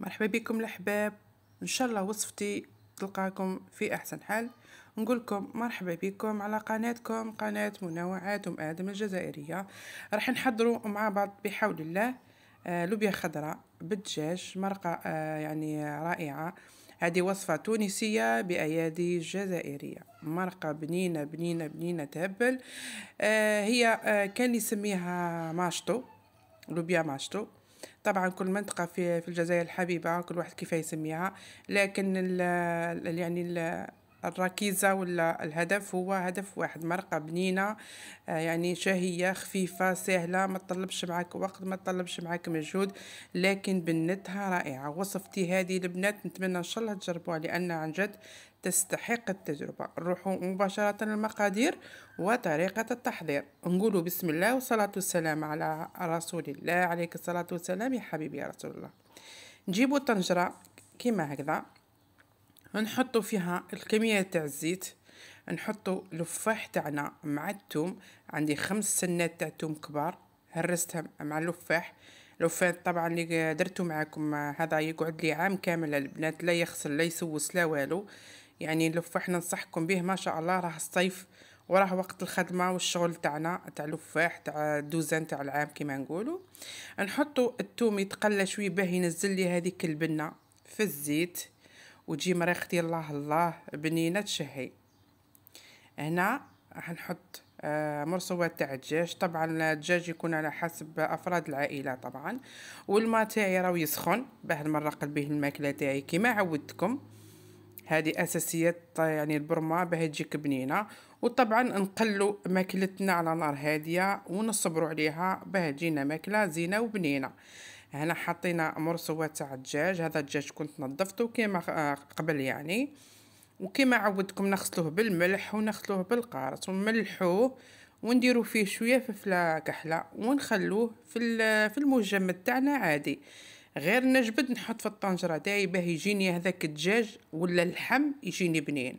مرحبا بكم الاحباب ان شاء الله وصفتي تلقاكم في احسن حال نقول لكم مرحبا بكم على قناتكم قناه منوعات ام ادم الجزائريه راح نحضروا مع بعض بحول الله آه، لوبيا خضراء بالدجاج مرقه آه، يعني رائعه هذه وصفه تونسيه بايادي جزائريه مرقه بنينه بنينه بنينه تهبل آه، هي كان يسميها ماشطو لوبيا ماشطو طبعا كل منطقة في الجزائر الحبيبة كل واحد كيف يسميها لكن الـ يعني الـ الركيزة ولا الهدف هو هدف واحد مرقة بنينة آه، يعني شهية خفيفة سهلة ما تطلبش معك وقت ما تطلبش معك مجهود لكن بنتها رائعة وصفتي هذه البنات نتمنى إن شاء الله تجربوها لأن عن جد تستحق التجربة نروحوا مباشرة للمقادير وطريقة التحضير نقولوا بسم الله والصلاة والسلام على رسول الله عليك الصلاة والسلام يا حبيبي يا رسول الله نجيبوا طنجرة كما هكذا نحط فيها الكمية تاع الزيت نحط لفاح تاعنا مع التوم عندي خمس سنات تاع توم كبار هرستهم مع اللفاح لفاح طبعا اللي درتو معاكم هذا يقعد لي عام كامل البنات لا يغسل لا يسوس لا والو يعني اللفاح ننصحكم به ما شاء الله راه الصيف وراه وقت الخدمه والشغل تاعنا تاع لفاح تاع الدوزان تاع العام كيما نقولوا نحطوا التوم يتقلى شويه باه ينزل لي هذيك البنه في الزيت وتجي مريختي الله الله بنينه تشهي هنا راح نحط آه، مرصوات تاع الدجاج طبعا الدجاج يكون على حسب افراد العائله طبعا والماء تاعي راهو يسخن باه نمرق به الماكله تاعي كيما عودتكم هذه اساسيات يعني البرمه باه تجيك بنينه وطبعا نقلو ماكلتنا على نار هاديه ونصبروا عليها باه تجينا ماكله زينه وبنينه هنا حطينا مرسوة تاع الدجاج هذا الدجاج كنت نظفته كيما آه، قبل يعني وكيما عودتكم نغسلوه بالملح ونغسلوه بالقارص ونملحوه ونديرو فيه شويه فلفله كحله ونخلوه في في المجمد تاعنا عادي غير نجبد نحط في الطنجره تاعي باه يجيني هذاك الدجاج ولا اللحم يجيني بنين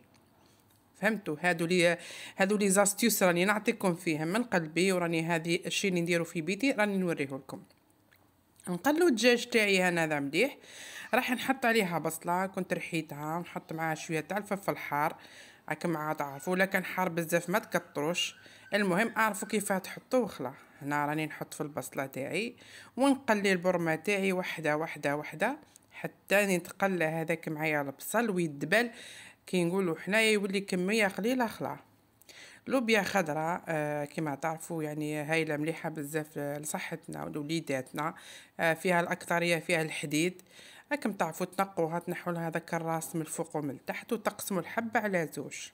فهمتوا هادو لي هادو لي زاستيوس راني نعطيكم فيهم من قلبي وراني هذه الشيء اللي نديرو في بيتي راني نوريه لكم نقلو الدجاج تاعي ذا مليح راح نحط عليها بصله كنت رحيتها نحط معاها شويه تاع الفلفل حار هاك عاد تعرفوا ولا كان حار بزاف ما تكتروش المهم اعرفوا كيف تحطوه وخلا هنا راني نحط في البصله تاعي ونقلي البرمه تاعي وحده وحده وحده حتى نتقلى هذاك معايا البصل ويدبل كي نقولوا حنايا يولي كميه قليله خلا لوبيا خضراء آه، كما تعرفوا يعني هايله مليحه بزاف لصحتنا ولوليداتنا آه، فيها الاكثريه فيها الحديد راكم آه، تعرفوا تنقوها تنحوا لها هذاك الراس من الفوق ومن التحت وتقسموا الحبه على زوج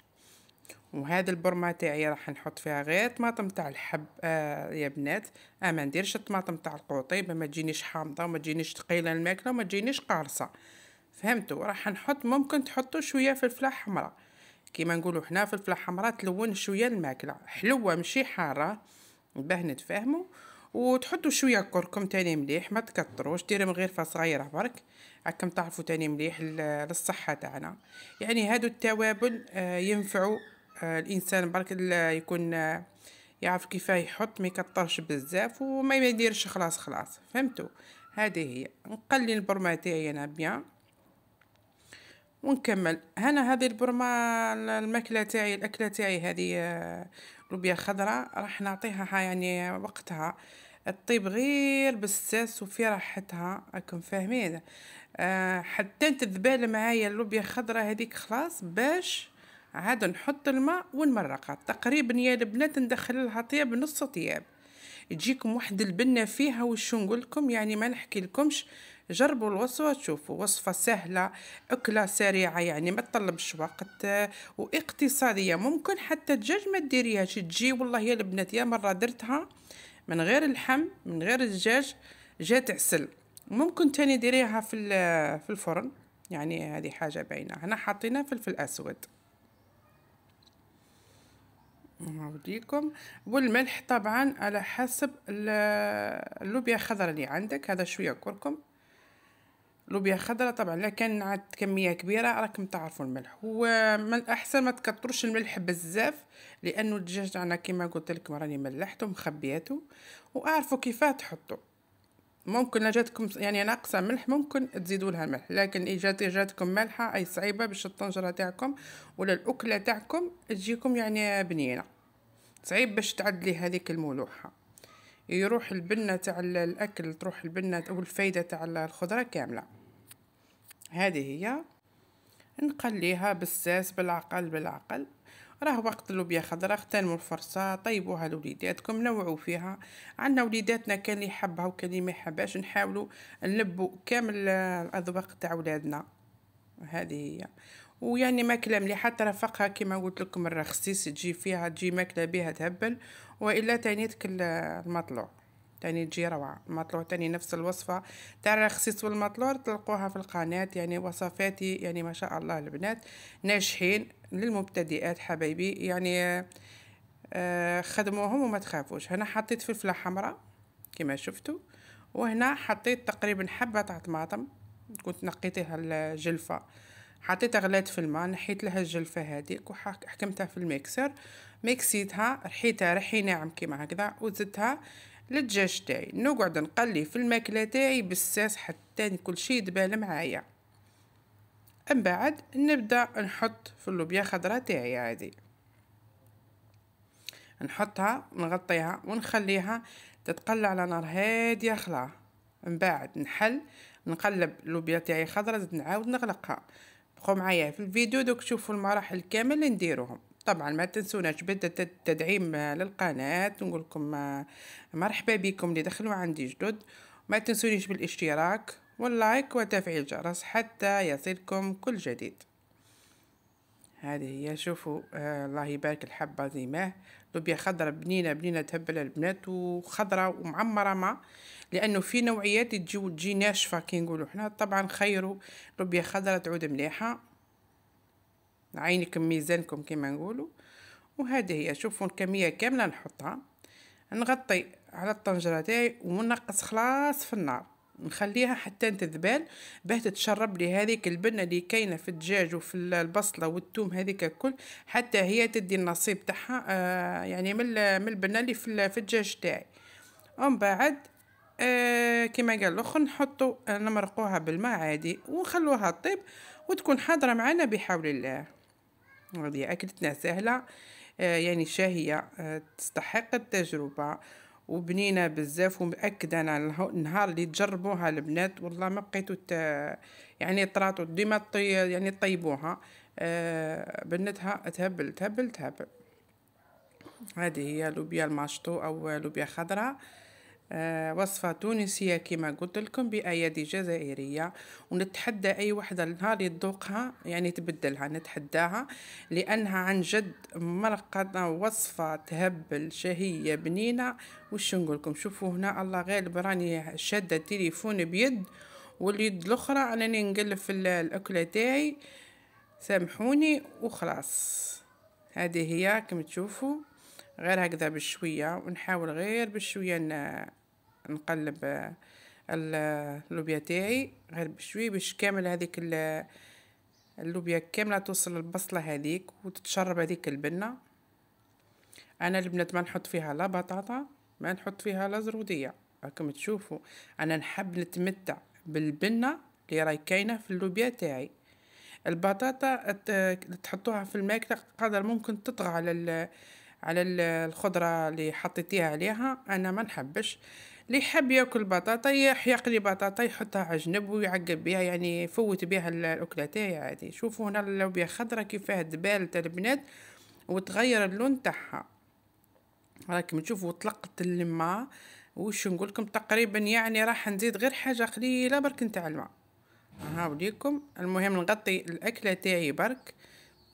وهذا البرمه تاعي راح نحط فيها غير طماطم تاع الحب آه يا بنات آه ما نديرش الطماطم تاع القوطيب ما تجينيش حامضه وما تجينيش ثقيله الماكله وما تجينيش قارصه فهمتوا راح نحط ممكن تحطوا شويه فلفله حمراء كيما نقولوا حنا فلفله حمراء تلون شويه الماكله حلوه ماشي حاره باه نتفاهموا وتحطوا شويه كركم تاني مليح ما تكتروش ديروا غير صغيره برك راكم تعرفوا تاني مليح للصحه تاعنا يعني هادو التوابل آه، ينفعوا آه، الانسان برك يكون آه، يعرف كيف يحط ما يكترش بزاف وما يديرش خلاص خلاص فهمتوا هذه هي نقلي البرمه تاعي انا بيان ونكمل هنا هذه البرمة الماكلة تاعي الأكلة تاعي هذه آه، لوبيا خضراء راح نعطيها يعني وقتها الطيب غير بالساس وفي راحتها راكم فاهمين آه حتى تذبال معايا اللوبيا خضراء هذيك خلاص باش عاد نحط الماء ونمرقها تقريبا يا البنات ندخل لها طياب نص طياب تجيكم واحد البنه فيها وش نقول لكم يعني ما نحكي لكمش جربوا الوصفة تشوفوا وصفة سهلة أكلة سريعة يعني ما تطلبش وقت آه، واقتصادية ممكن حتى الدجاج ما ديريهاش تجي والله يا البنات يا مرة درتها من غير اللحم من غير الدجاج جات عسل ممكن تاني ديريها في آه، في الفرن يعني هذه حاجة باينة هنا حاطينها فلفل أسود نوريكم والملح طبعا على حسب آه، اللوبيا خضر اللي عندك هذا شويه كركم لوبيا خضراء طبعا لا كان عاد كميه كبيره راكم تعرفوا الملح هو من الاحسن ما تكثروش الملح بزاف لانه الدجاج تاعنا كما قلت لكم راني ملحته مخبياته واعرفوا كيفاه تحطوا ممكن جاتكم يعني ناقصه ملح ممكن تزيدوا لها الملح لكن اذا جاتكم مالحه اي صعيبه باش الطنجره تاعكم ولا الاكله تاعكم تجيكم يعني بنينه صعيب باش تعدلي هذيك الملوحه يروح البنة تاع الأكل تروح البنة أو الفايدة تاع الخضرة كاملة هذه هي نقليها بالساس بالعقل بالعقل راه وقت اللوبيا خضرا اغتنموا الفرصة طيبوها لوليداتكم نوعوا فيها عندنا وليداتنا كان اللي يحبها وكان اللي ما يحبهاش نحاولوا نلبوا كامل الأذواق تاع ولادنا هذه هي ويعني ماكله مليحه ترفقها كما قلت لكم الرخصيص تجي فيها تجي ماكله بها تهبل والا تانيتك المطلوع تاني تجي روعه المطلوع تاني نفس الوصفه تاع الرخصيص والمطلوع تلقوها في القناه يعني وصفاتي يعني ما شاء الله البنات ناجحين للمبتدئات حبايبي يعني آه، خدموهم وما تخافوش هنا حطيت فلفله حمراء كما شفتوا وهنا حطيت تقريبا حبه تاع طماطم كنت نقيتها الجلفه حطيتها غلات في الماء نحيت لها الجلفه هذيك وحكمتها في الميكسر ميكسيتها رحيتها رحي ناعم كيما هكذا وزدتها للدجاج تاعي نقعد نقلي في الماكله تاعي بالساس حتى كل شيء يدبال معايا من بعد نبدا نحط في اللوبيا خضراء تاعي عادي نحطها نغطيها ونخليها تتقلى على نار هاديه خلاص من بعد نحل نقلب اللوبيا تاعي خضرا زد نعاود نغلقها تبقوا معايا في الفيديو دوك تشوفوا المراحل كامل اللي نديروهم طبعا ما تنسوناش بدأت التدعيم للقناة نقول لكم آه، مرحبا بكم اللي دخلوا عندي جدد ما تنسونيش بالاشتراك واللايك وتفعيل الجرس حتى يصلكم كل جديد هذه هي شوفوا آه الله يبارك الحبة زي ما لوبيا خضرة بنينة بنينة تهبل البنات وخضرة ومعمرة ما لأنه في نوعيات تجي وتجي ناشفة كي نقولوا حنا طبعا خيروا لوبيا خضرة تعود مليحة عينكم ميزانكم كيما نقولوا وهذه هي شوفوا الكمية كاملة نحطها نغطي على الطنجرة تاعي ونقص خلاص في النار نخليها حتى تذبال باه تتشرب لي هذيك البنه اللي كاينه في الدجاج وفي البصله والثوم هذيك الكل حتى هي تدي النصيب تاعها آه يعني من من البنه اللي في, في الدجاج تاعي ومن بعد آه كما قال الاخر نحطوا نمرقوها بالماء عادي ونخلوها تطيب وتكون حاضره معنا بحول الله هذه اكلتنا سهله آه يعني شهيه آه تستحق التجربه وبنينا بزاف ومأكده انا النهار اللي تجربوها البنات والله ما بقيتو يعني طراتو ديما طي يعني طيبوها آه بنتها تهبل تهبل تهبل هذه هي لوبيا الماشطو او لوبيا خضراء آه، وصفة تونسية كما قلت لكم بأيادي جزائرية ونتحدى أي وحدة النهار يذوقها يعني تبدلها نتحداها لأنها عن جد مرقدة وصفة تهبل شهية بنينة وش نقولكم شوفوا هنا الله غالب راني شادة تليفون بيد واليد الأخرى أنني نقلب في الأكلة تاعي سامحوني وخلاص هذه هي كما تشوفوا غير هكذا بشوية ونحاول غير بشوية نقلب اللوبيا تاعي غير بشويه باش كامل هذيك اللوبيا كامله توصل البصله هذيك وتتشرب هذيك البنه انا البنات ما نحط فيها لا بطاطا ما نحط فيها لا زروديه راكم تشوفوا انا نحب نتمتع بالبنه اللي راي كاينه في اللوبيا تاعي البطاطا تحطوها في الماكله قدر ممكن تطغى على على الخضره اللي حطيتيها عليها انا ما نحبش اللي يحب ياكل بطاطا يقلي بطاطا يحطها على جنب ويعقب بها يعني يفوت بها الاكله تاعي عادي شوفوا هنا اللوبيا خضرة كيفاه دبال تاع البنات وتغير اللون تاعها راكم تشوفوا طلقت الماء وش نقول لكم تقريبا يعني راح نزيد غير حاجه قليله برك نتاع الماء هاوليكم المهم نغطي الاكله تاعي برك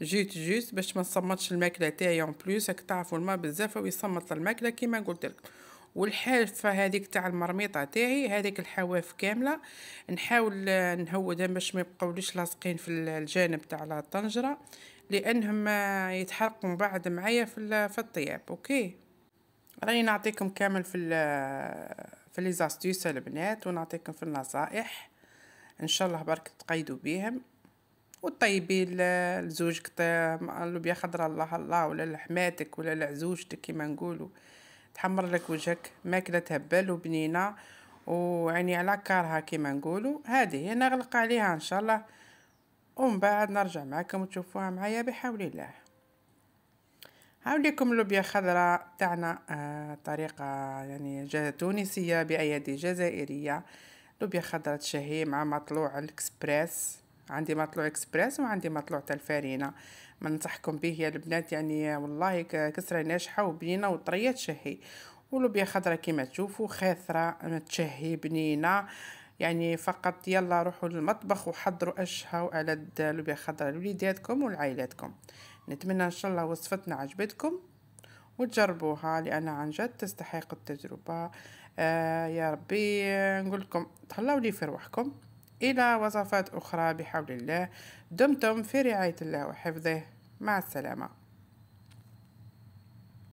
جيت جيت باش ما تصمتش الماكله تاعي اون بلوس راك تعرفوا الماء بزاف ويصمت الماكله كيما قلت لك والحافه هذيك تاع المرميطه تاعي هذيك الحواف كامله نحاول نهودها باش ما يبقاوليش لاصقين في الجانب تاع الطنجره لانهم يتحرقوا بعد معايا في في الطياب اوكي راني نعطيكم كامل في في لي زاستيس البنات ونعطيكم في النصائح ان شاء الله برك تقيدوا بيهم وطيبي لزوجك اللوبيا خضرا الله الله ولا لحماتك ولا لعزوجتك كيما نقولوا تحمر لك وجهك ماكله تهبل وبنينه وعيني على كارها كيما نقولوا هذه هي نغلق عليها ان شاء الله ومن بعد نرجع معكم تشوفوها معايا بحول الله هاوليكم اللوبيا خضراء تاعنا آه طريقة يعني تونسية بأيادي جزائرية لوبيا خضراء تشهي مع مطلوع الإكسبريس عندي مطلوع اكسبريس وعندي مطلوع تاع الفارينه ننصحكم به يا البنات يعني والله كسره ناجحه وبنينه وطريه تشهي ولوبيا خضرة كما تشوفوا خاثره تشهي بنينه يعني فقط يلا روحوا للمطبخ وحضروا اشهى والد لوبيا خضرة لوليداتكم ولعائلاتكم نتمنى ان شاء الله وصفتنا عجبتكم وتجربوها لان عن جد تستحق التجربه آه يا ربي نقول لكم تهلاو لي في روحكم إلى وصفات أخرى بحول الله دمتم في رعاية الله وحفظه مع السلامة